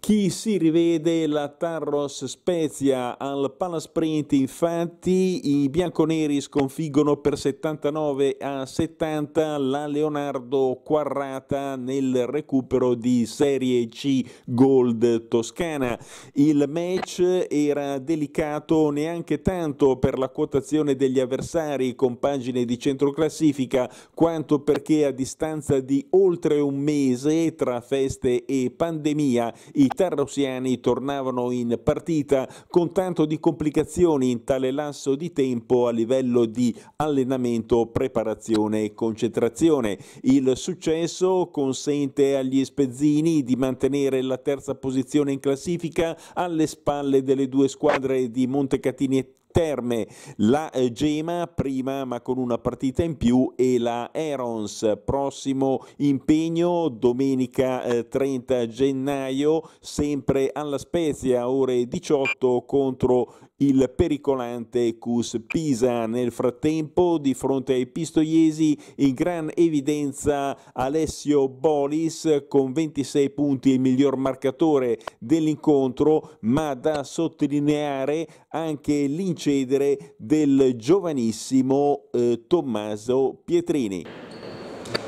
Chi si rivede la Tarros Spezia al Palasprint, infatti i bianconeri sconfiggono per 79 a 70 la Leonardo Quarrata nel recupero di Serie C Gold Toscana. Il match era delicato neanche tanto per la quotazione degli avversari con pagine di centroclassifica, quanto perché a distanza di oltre un mese tra feste e pandemia i i tarrosiani tornavano in partita con tanto di complicazioni in tale lasso di tempo a livello di allenamento, preparazione e concentrazione. Il successo consente agli spezzini di mantenere la terza posizione in classifica alle spalle delle due squadre di Montecatini e Terme, la eh, Gema prima ma con una partita in più e la Erons prossimo impegno domenica 30 eh, gennaio sempre alla Spezia ore 18 contro il pericolante Cus Pisa. Nel frattempo, di fronte ai pistoiesi, in gran evidenza Alessio Bolis con 26 punti il miglior marcatore dell'incontro, ma da sottolineare anche l'incedere del giovanissimo eh, Tommaso Pietrini.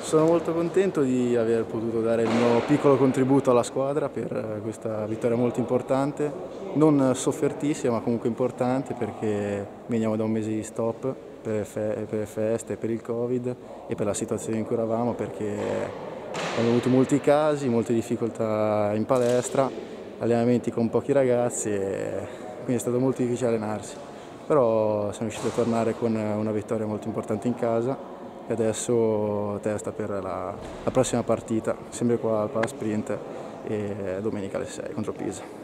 Sono molto contento di aver potuto dare il mio piccolo contributo alla squadra per eh, questa vittoria molto importante, non soffertissima ma comunque importante perché veniamo da un mese di stop per, le feste, per il Covid e per la situazione in cui eravamo perché abbiamo avuto molti casi, molte difficoltà in palestra, allenamenti con pochi ragazzi e quindi è stato molto difficile allenarsi. Però siamo riusciti a tornare con una vittoria molto importante in casa e adesso testa per la, la prossima partita, sempre qua al Palasprint e domenica alle 6 contro Pisa.